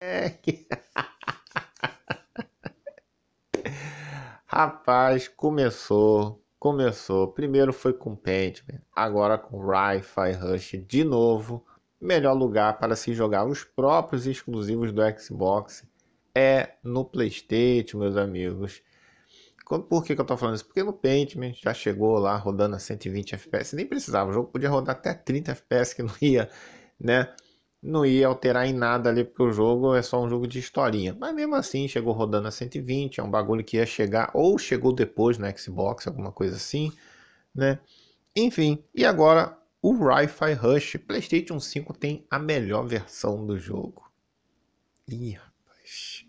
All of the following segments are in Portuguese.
É Rapaz, começou, começou. Primeiro foi com Pentman, agora com Wi-Fi Rush de novo. Melhor lugar para se jogar os próprios exclusivos do Xbox é no PlayStation, meus amigos. Por que, que eu estou falando isso? Porque no Paintman já chegou lá rodando a 120 FPS, nem precisava, o jogo podia rodar até 30 FPS que não ia, né? não ia alterar em nada ali, porque o jogo é só um jogo de historinha. Mas mesmo assim, chegou rodando a 120, é um bagulho que ia chegar, ou chegou depois na Xbox, alguma coisa assim, né? Enfim, e agora o Wi-Fi Rush. PlayStation 5 tem a melhor versão do jogo. Ih, rapaz.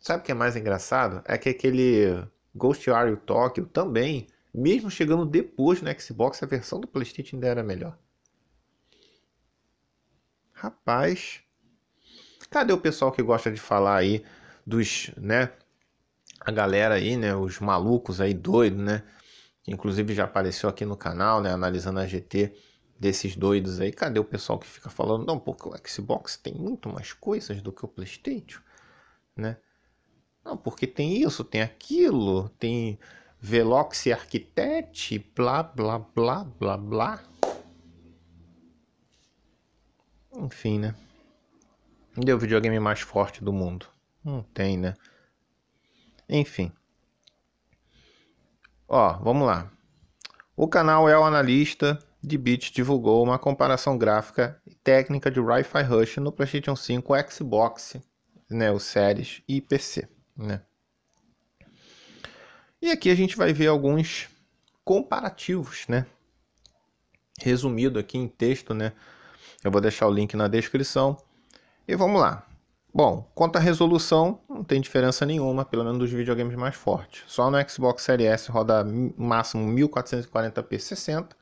Sabe o que é mais engraçado? É que aquele Ghost Are Tokyo também, mesmo chegando depois na Xbox, a versão do PlayStation ainda era melhor. Rapaz, cadê o pessoal que gosta de falar aí dos, né? A galera aí, né? Os malucos aí doido, né? Que inclusive já apareceu aqui no canal, né? Analisando a GT desses doidos aí. Cadê o pessoal que fica falando? Não, porque o Xbox tem muito mais coisas do que o PlayStation, né? Não, porque tem isso, tem aquilo, tem Velox Architect, blá blá blá blá blá. Enfim, né? Deu é o videogame mais forte do mundo. Não tem, né? Enfim. Ó, vamos lá. O canal El é Analista de Beat divulgou uma comparação gráfica e técnica de Wi-Fi Rush no PlayStation 5, Xbox, né, o Series e PC, né? E aqui a gente vai ver alguns comparativos, né? Resumido aqui em texto, né? Eu vou deixar o link na descrição. E vamos lá. Bom, quanto à resolução, não tem diferença nenhuma, pelo menos dos videogames mais fortes. Só no Xbox Series S roda máximo 1440p 60.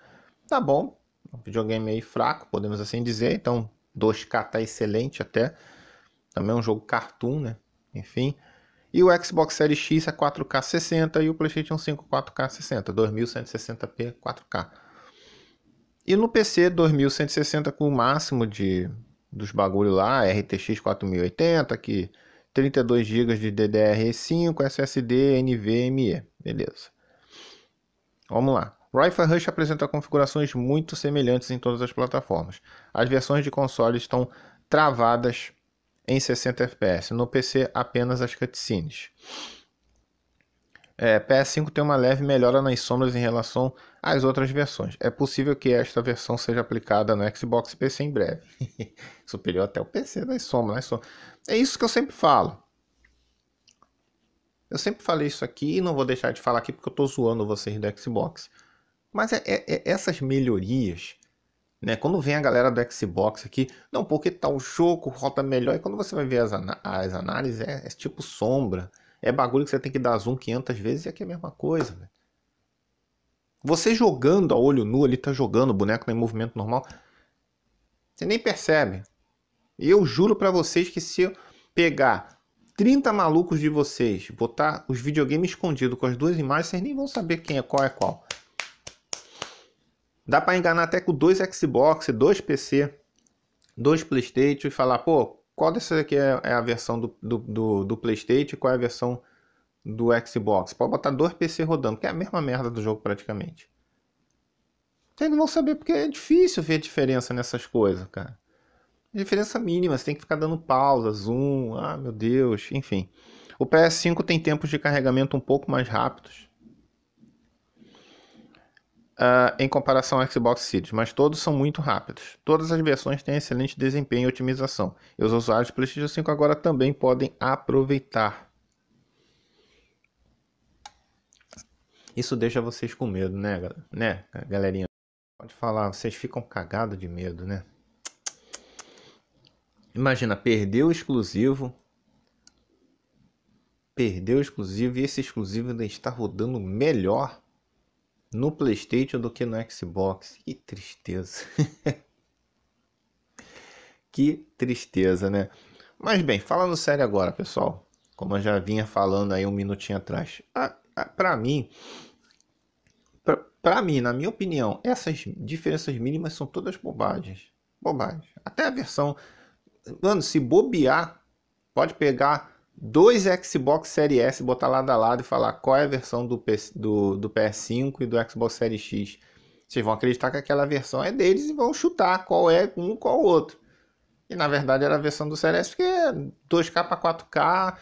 Tá bom, um videogame aí fraco, podemos assim dizer. Então, 2K tá excelente até. Também é um jogo cartoon, né? Enfim. E o Xbox Series X é 4K 60 e o PlayStation 5 4K 60, 2160p 4K. E no PC 2160 com o máximo de dos bagulho lá, RTX 4080, que 32 GB de DDR5, SSD, NVMe, beleza. Vamos lá. Rifle Rush apresenta configurações muito semelhantes em todas as plataformas. As versões de console estão travadas em 60 FPS, no PC apenas as cutscenes. É, PS5 tem uma leve melhora nas sombras em relação às outras versões. É possível que esta versão seja aplicada no Xbox PC em breve. Superior até o PC das sombras, nas né? sombras. É isso que eu sempre falo. Eu sempre falei isso aqui e não vou deixar de falar aqui porque eu estou zoando vocês do Xbox. Mas é, é, é essas melhorias, né? Quando vem a galera do Xbox aqui, não, porque tal jogo roda melhor. E quando você vai ver as, as análises, é, é tipo sombra é bagulho que você tem que dar zoom 500 vezes e aqui é a mesma coisa. Né? Você jogando a olho nu, ele tá jogando, o boneco né, em movimento normal. Você nem percebe. Eu juro para vocês que se eu pegar 30 malucos de vocês, botar os videogames escondidos com as duas imagens, vocês nem vão saber quem é qual é qual. Dá para enganar até com dois Xbox, dois PC, dois Playstation e falar, pô, qual dessa aqui é, é a versão do, do, do, do Playstation e qual é a versão do Xbox. Pode botar dois PC rodando, que é a mesma merda do jogo praticamente. Vocês não vão saber porque é difícil ver diferença nessas coisas, cara. Diferença mínima, você tem que ficar dando pausa, zoom, ah meu Deus, enfim. O PS5 tem tempos de carregamento um pouco mais rápidos, uh, em comparação ao Xbox Series, mas todos são muito rápidos. Todas as versões têm excelente desempenho e otimização, e os usuários do PlayStation 5 agora também podem aproveitar. Isso deixa vocês com medo, né, galera? né galerinha? Pode falar, vocês ficam cagados de medo, né? Imagina, perdeu o exclusivo, perdeu o exclusivo e esse exclusivo ainda está rodando melhor no PlayStation do que no Xbox. Que tristeza. que tristeza, né? Mas bem, falando sério agora, pessoal. Como eu já vinha falando aí um minutinho atrás. Para mim, para mim, na minha opinião, essas diferenças mínimas são todas bobagens. Bobagens. Até a versão. Mano, se bobear, pode pegar dois Xbox Series S, botar lado a lado e falar qual é a versão do, PS, do, do PS5 e do Xbox Series X. Vocês vão acreditar que aquela versão é deles e vão chutar qual é um qual outro. E na verdade era a versão do Series S, porque é 2K para 4K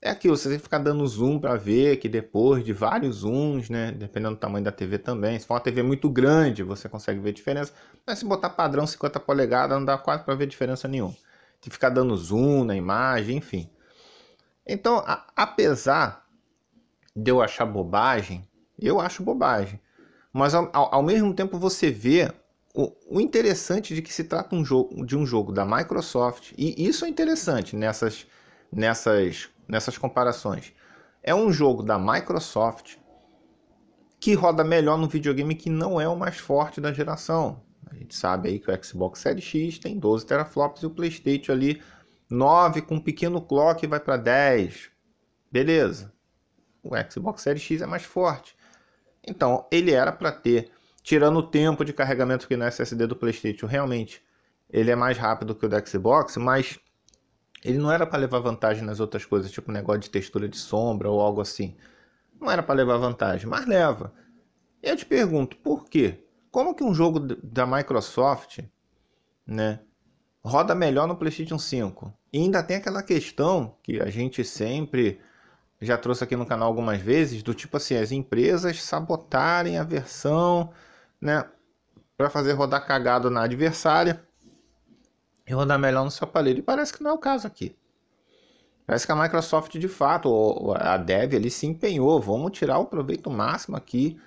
é aquilo, você tem que ficar dando zoom para ver que depois de vários zooms, né, dependendo do tamanho da TV também, se for uma TV muito grande, você consegue ver diferença, mas se botar padrão 50 polegadas, não dá quase para ver diferença nenhuma. Tem que ficar dando zoom na imagem, enfim. Então, a, apesar de eu achar bobagem, eu acho bobagem, mas ao, ao mesmo tempo você vê o, o, interessante de que se trata um jogo, de um jogo da Microsoft, e isso é interessante nessas, nessas, nessas comparações. É um jogo da Microsoft que roda melhor no videogame que não é o mais forte da geração. A gente sabe aí que o Xbox Series X tem 12 teraflops e o PlayStation ali 9 com um pequeno clock vai para 10. Beleza. O Xbox Series X é mais forte. Então, ele era para ter, tirando o tempo de carregamento que no SSD do PlayStation, realmente ele é mais rápido que o do Xbox, mas ele não era para levar vantagem nas outras coisas, tipo negócio de textura de sombra ou algo assim. Não era para levar vantagem, mas leva. Eu te pergunto, por quê? Como que um jogo da Microsoft, né, roda melhor no PlayStation 5. E ainda tem aquela questão que a gente sempre já trouxe aqui no canal algumas vezes, do tipo assim, as empresas sabotarem a versão, né, para fazer rodar cagado na adversária e rodar melhor no seu aparelho. E parece que não é o caso aqui. Parece que a Microsoft de fato, a Dev ali se empenhou, vamos tirar o proveito máximo aqui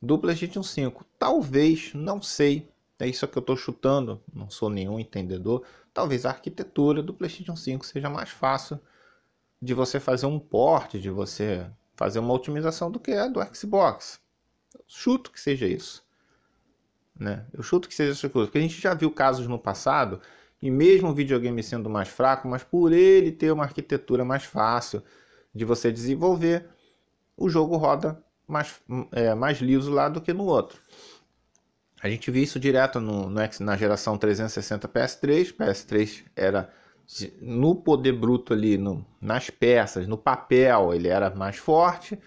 do PlayStation 5. Talvez, não sei, é isso que eu estou chutando, não sou nenhum entendedor. Talvez a arquitetura do PlayStation 5 seja mais fácil de você fazer um porte, de você fazer uma otimização do que é do Xbox. Eu chuto que seja isso. Né? Eu chuto que seja essa coisa, porque a gente já viu casos no passado e mesmo o videogame sendo mais fraco, mas por ele ter uma arquitetura mais fácil de você desenvolver, o jogo roda mais, é, mais liso lá do que no outro. A gente viu isso direto no, no, na geração 360 PS3. PS3 era no poder bruto ali, no, nas peças, no papel, ele era mais forte,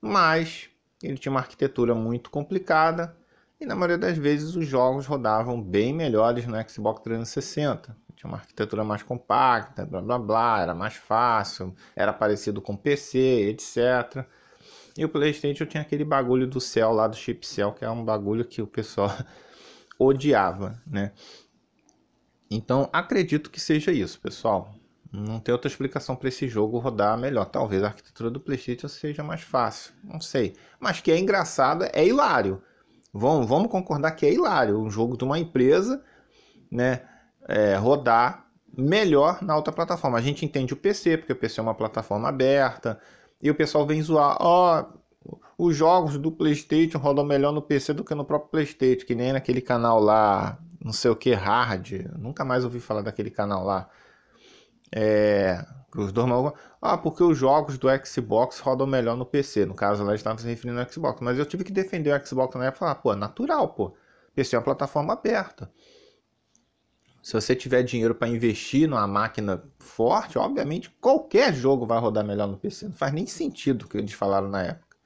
mas ele tinha uma arquitetura muito complicada e na maioria das vezes os jogos rodavam bem melhores no Xbox 360. Tinha uma arquitetura mais compacta, blá blá blá, era mais fácil, era parecido com PC, etc. E o PlayStation tinha aquele bagulho do céu lá do chip cell, que é um bagulho que o pessoal odiava, né? Então, acredito que seja isso, pessoal. Não tem outra explicação para esse jogo rodar melhor. Talvez a arquitetura do PlayStation seja mais fácil, não sei. Mas que é engraçado, é hilário. Vamos, vamos concordar que é hilário um jogo de uma empresa, né, é, rodar melhor na outra plataforma. A gente entende o PC, porque o PC é uma plataforma aberta, e o pessoal vem zoar, ó, oh, os jogos do PlayStation rodam melhor no PC do que no próprio PlayStation, que nem naquele canal lá, não sei o que, Hard. Nunca mais ouvi falar daquele canal lá. É, os dois mal... Ah, porque os jogos do Xbox rodam melhor no PC. No caso, lá estava se referindo ao Xbox. Mas eu tive que defender o Xbox na época e falar, pô, natural, pô. PC é uma plataforma aberta. Se você tiver dinheiro para investir numa máquina forte, obviamente qualquer jogo vai rodar melhor no PC. Não faz nem sentido o que eles falaram na época.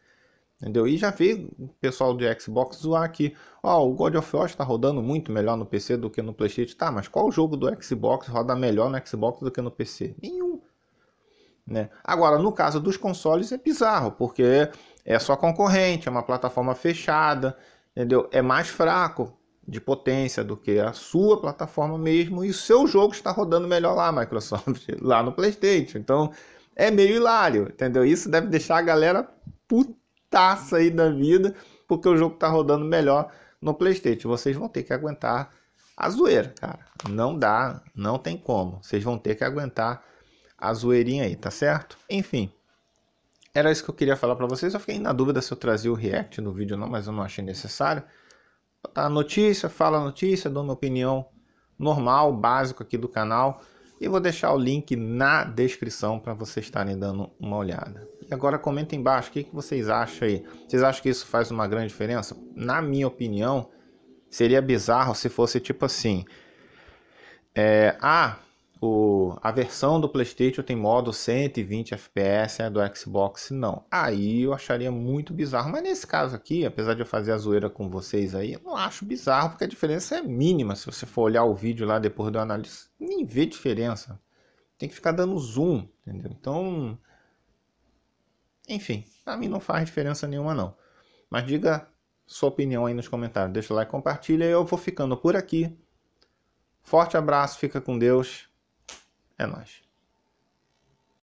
Entendeu? E já vi o pessoal do Xbox zoar aqui. Ó, oh, o God of War está rodando muito melhor no PC do que no PlayStation. Tá, mas qual jogo do Xbox roda melhor no Xbox do que no PC? Nenhum. Né? Agora, no caso dos consoles é bizarro, porque é só concorrente, é uma plataforma fechada, entendeu? É mais fraco, de potência do que a sua plataforma mesmo e o seu jogo está rodando melhor lá, Microsoft, lá no PlayStation. Então é meio hilário, entendeu? Isso deve deixar a galera putaça aí da vida porque o jogo está rodando melhor no PlayStation. Vocês vão ter que aguentar a zoeira, cara. Não dá, não tem como. Vocês vão ter que aguentar a zoeirinha aí, tá certo? Enfim, era isso que eu queria falar para vocês. Eu fiquei na dúvida se eu trazia o react no vídeo ou não, mas eu não achei necessário. Tá notícia, fala notícia, dou minha opinião normal, básico aqui do canal. E vou deixar o link na descrição para vocês estarem dando uma olhada. E agora comenta embaixo o que, que vocês acham aí. Vocês acham que isso faz uma grande diferença? Na minha opinião, seria bizarro se fosse tipo assim. É, ah, o, a versão do PlayStation tem modo 120 FPS, a do Xbox não. Aí eu acharia muito bizarro, mas nesse caso aqui, apesar de eu fazer a zoeira com vocês aí, eu não acho bizarro porque a diferença é mínima. Se você for olhar o vídeo lá depois do análise, nem vê diferença. Tem que ficar dando zoom, entendeu? Então, enfim, para mim não faz diferença nenhuma não. Mas diga sua opinião aí nos comentários, deixa o like, compartilha e eu vou ficando por aqui. Forte abraço, fica com Deus. É nóis.